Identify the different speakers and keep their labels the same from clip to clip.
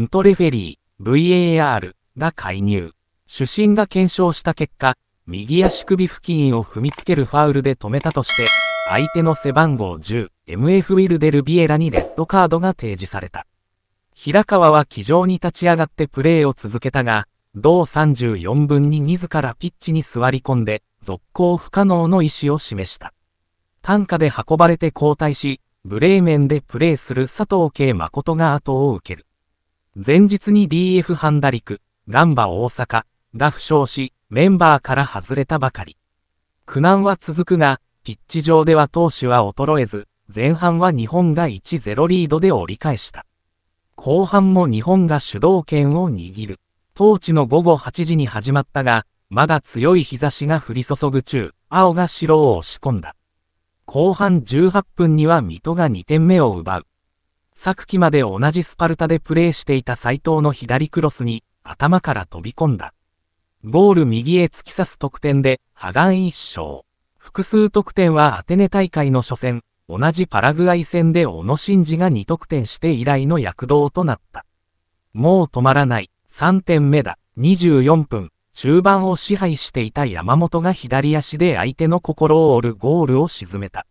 Speaker 1: ントレフェリー、VAR が介入。主審が検証した結果、右足首付近を踏みつけるファウルで止めたとして、相手の背番号10、MF ウィルデル・ビエラにレッドカードが提示された。平川は気丈に立ち上がってプレーを続けたが、同34分に自らピッチに座り込んで、続行不可能の意思を示した。担架で運ばれて交代し、ブレーメンでプレーする佐藤圭誠が後を受ける。前日に DF ハンダリク、ガンバ大阪が負傷し、メンバーから外れたばかり。苦難は続くが、ピッチ上では投手は衰えず、前半は日本が1-0リードで折り返した。後半も日本が主導権を握る。当地の午後8時に始まったが、まだ強い日差しが降り注ぐ中、青が白を押し込んだ。後半18分には水戸が2点目を奪う。昨季まで同じスパルタでプレーしていた斎藤の左クロスに頭から飛び込んだ。ゴール右へ突き刺す得点で破顔一勝。複数得点はアテネ大会の初戦、同じパラグアイ戦で小野伸二が2得点して以来の躍動となった。もう止まらない、3点目だ、24分、中盤を支配していた山本が左足で相手の心を折るゴールを沈めた。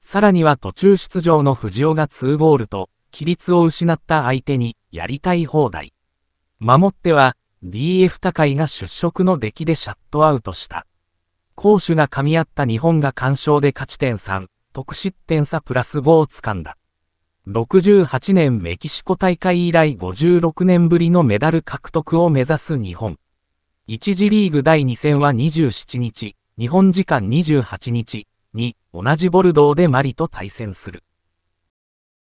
Speaker 1: さらには途中出場の藤尾が2ゴールと、規律を失った相手にやりたい放題。守っては DF 高いが出色の出来でシャットアウトした。攻守が噛み合った日本が完勝で勝ち点3、得失点差プラス5をつかんだ。68年メキシコ大会以来56年ぶりのメダル獲得を目指す日本。1次リーグ第2戦は27日、日本時間28日に同じボルドーでマリと対戦する。